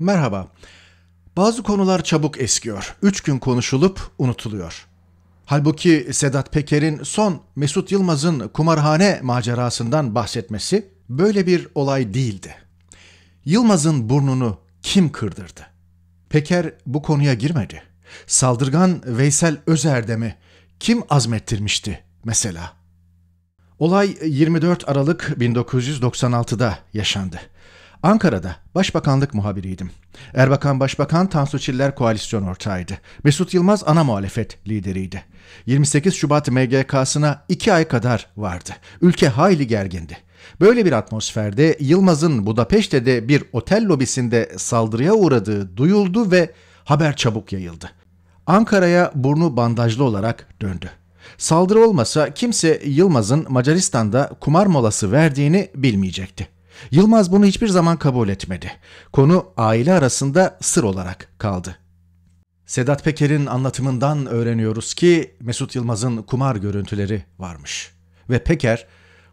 Merhaba. Bazı konular çabuk eskiyor. Üç gün konuşulup unutuluyor. Halbuki Sedat Peker'in son Mesut Yılmaz'ın kumarhane macerasından bahsetmesi böyle bir olay değildi. Yılmaz'ın burnunu kim kırdırdı? Peker bu konuya girmedi. Saldırgan Veysel Özerdem'i kim azmettirmişti mesela? Olay 24 Aralık 1996'da yaşandı. Ankara'da başbakanlık muhabiriydim. Erbakan Başbakan Tansu Çiller koalisyon ortağıydı. Mesut Yılmaz ana muhalefet lideriydi. 28 Şubat MGK'sına iki ay kadar vardı. Ülke hayli gergindi. Böyle bir atmosferde Yılmaz'ın Budapeşte'de bir otel lobisinde saldırıya uğradığı duyuldu ve haber çabuk yayıldı. Ankara'ya burnu bandajlı olarak döndü. Saldırı olmasa kimse Yılmaz'ın Macaristan'da kumar molası verdiğini bilmeyecekti. Yılmaz bunu hiçbir zaman kabul etmedi. Konu aile arasında sır olarak kaldı. Sedat Peker'in anlatımından öğreniyoruz ki Mesut Yılmaz'ın kumar görüntüleri varmış ve Peker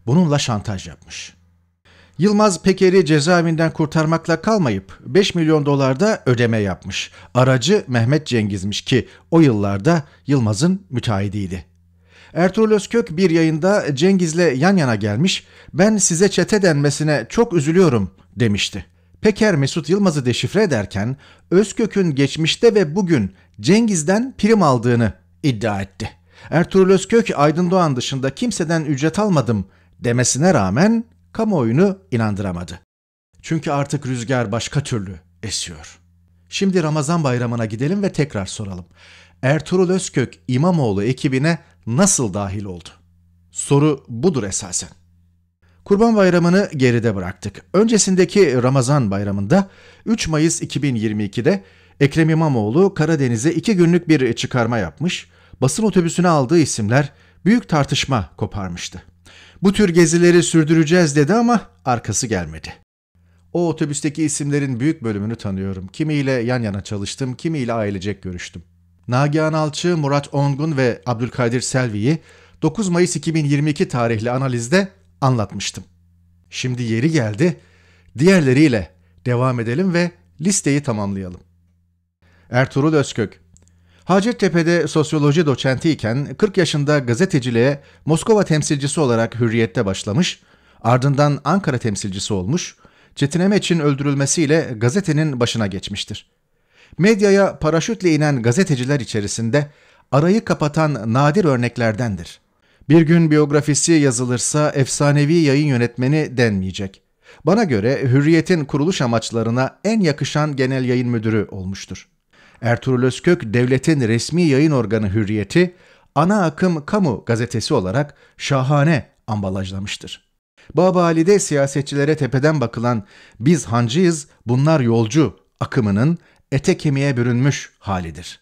bununla şantaj yapmış. Yılmaz Peker'i cezaevinden kurtarmakla kalmayıp 5 milyon dolar ödeme yapmış. Aracı Mehmet Cengiz'miş ki o yıllarda Yılmaz'ın müteahhidiydi. Ertuğrul Özkök bir yayında Cengiz'le yan yana gelmiş, ben size çete denmesine çok üzülüyorum demişti. Peker Mesut Yılmaz'ı deşifre ederken Özkök'ün geçmişte ve bugün Cengiz'den prim aldığını iddia etti. Ertuğrul Özkök Aydın Doğan dışında kimseden ücret almadım demesine rağmen kamuoyunu inandıramadı. Çünkü artık rüzgar başka türlü esiyor. Şimdi Ramazan bayramına gidelim ve tekrar soralım. Ertuğrul Özkök İmamoğlu ekibine nasıl dahil oldu? Soru budur esasen. Kurban Bayramı'nı geride bıraktık. Öncesindeki Ramazan Bayramı'nda 3 Mayıs 2022'de Ekrem İmamoğlu Karadeniz'e iki günlük bir çıkarma yapmış, basın otobüsüne aldığı isimler büyük tartışma koparmıştı. Bu tür gezileri sürdüreceğiz dedi ama arkası gelmedi. O otobüsteki isimlerin büyük bölümünü tanıyorum. Kimiyle yan yana çalıştım, kimiyle ailecek görüştüm. Nagihan Alçı, Murat Ongun ve Abdülkadir Selvi'yi 9 Mayıs 2022 tarihli analizde anlatmıştım. Şimdi yeri geldi, diğerleriyle devam edelim ve listeyi tamamlayalım. Ertuğrul Özkök Hacettepe'de sosyoloji doçentiyken 40 yaşında gazeteciliğe Moskova temsilcisi olarak hürriyette başlamış, ardından Ankara temsilcisi olmuş, Çetin için öldürülmesiyle gazetenin başına geçmiştir medyaya paraşütle inen gazeteciler içerisinde arayı kapatan nadir örneklerdendir. Bir gün biyografisi yazılırsa efsanevi yayın yönetmeni denmeyecek. Bana göre Hürriyet'in kuruluş amaçlarına en yakışan genel yayın müdürü olmuştur. Ertuğrul Özkök, devletin resmi yayın organı Hürriyet'i, ana akım kamu gazetesi olarak şahane ambalajlamıştır. Baba Ali'de siyasetçilere tepeden bakılan biz hancıyız, bunlar yolcu akımının ete kemiğe bürünmüş halidir.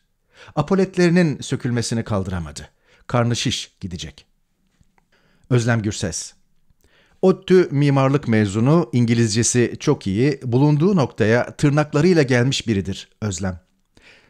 Apoletlerinin sökülmesini kaldıramadı. Karnı şiş gidecek. Özlem Gürses ODTÜ mimarlık mezunu, İngilizcesi çok iyi, bulunduğu noktaya tırnaklarıyla gelmiş biridir Özlem.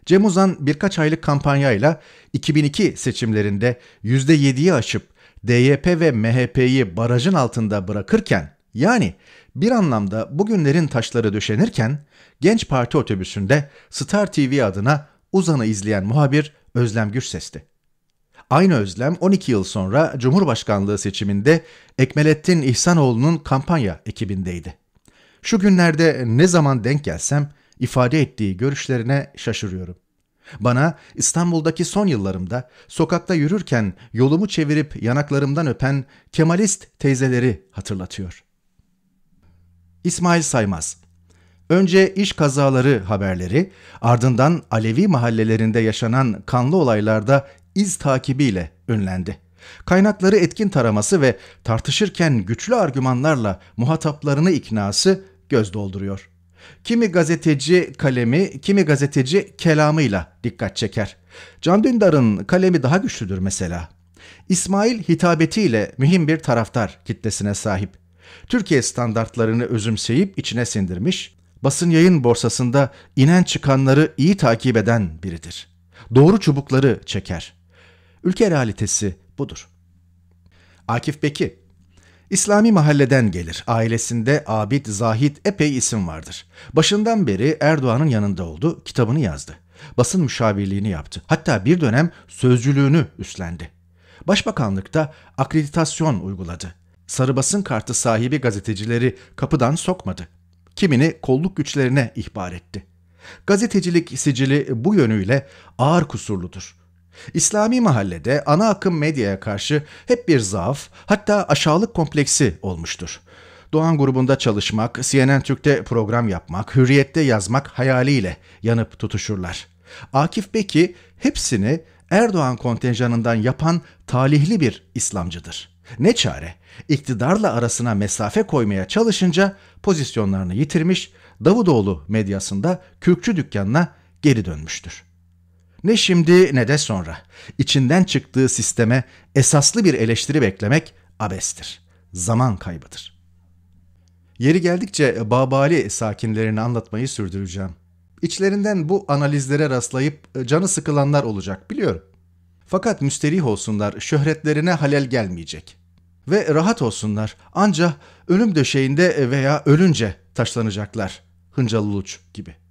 Cem Uzan birkaç aylık kampanyayla 2002 seçimlerinde %7'yi aşıp DYP ve MHP'yi barajın altında bırakırken yani bir anlamda bugünlerin taşları döşenirken genç parti otobüsünde Star TV adına Uzan'ı izleyen muhabir Özlem Gürses'ti. Aynı özlem 12 yıl sonra Cumhurbaşkanlığı seçiminde Ekmelettin İhsanoğlu'nun kampanya ekibindeydi. Şu günlerde ne zaman denk gelsem ifade ettiği görüşlerine şaşırıyorum. Bana İstanbul'daki son yıllarımda sokakta yürürken yolumu çevirip yanaklarımdan öpen Kemalist teyzeleri hatırlatıyor.'' İsmail Saymaz. Önce iş kazaları haberleri, ardından Alevi mahallelerinde yaşanan kanlı olaylarda iz takibiyle ünlendi. Kaynakları etkin taraması ve tartışırken güçlü argümanlarla muhataplarını iknası göz dolduruyor. Kimi gazeteci kalemi, kimi gazeteci kelamıyla dikkat çeker. Can Dündar'ın kalemi daha güçlüdür mesela. İsmail hitabetiyle mühim bir taraftar kitlesine sahip. Türkiye standartlarını özümseyip içine sindirmiş, basın yayın borsasında inen çıkanları iyi takip eden biridir. Doğru çubukları çeker. Ülke realitesi budur. Akif Beki İslami mahalleden gelir. Ailesinde Abid Zahid epey isim vardır. Başından beri Erdoğan'ın yanında oldu, kitabını yazdı. Basın müşavirliğini yaptı. Hatta bir dönem sözcülüğünü üstlendi. Başbakanlıkta akreditasyon uyguladı sarı basın kartı sahibi gazetecileri kapıdan sokmadı. Kimini kolluk güçlerine ihbar etti. Gazetecilik sicili bu yönüyle ağır kusurludur. İslami mahallede ana akım medyaya karşı hep bir zaaf, hatta aşağılık kompleksi olmuştur. Doğan grubunda çalışmak, CNN Türk'te program yapmak, hürriyette yazmak hayaliyle yanıp tutuşurlar. Akif Beki hepsini Erdoğan kontenjanından yapan talihli bir İslamcıdır.'' Ne çare? İktidarla arasına mesafe koymaya çalışınca pozisyonlarını yitirmiş, Davutoğlu medyasında kürkçü dükkanına geri dönmüştür. Ne şimdi ne de sonra içinden çıktığı sisteme esaslı bir eleştiri beklemek abestir. Zaman kaybıdır. Yeri geldikçe Babali sakinlerini anlatmayı sürdüreceğim. İçlerinden bu analizlere rastlayıp canı sıkılanlar olacak biliyorum. Fakat müsterih olsunlar, şöhretlerine halel gelmeyecek. Ve rahat olsunlar, ancak ölüm döşeğinde veya ölünce taşlanacaklar. Hıncal Uluç gibi.''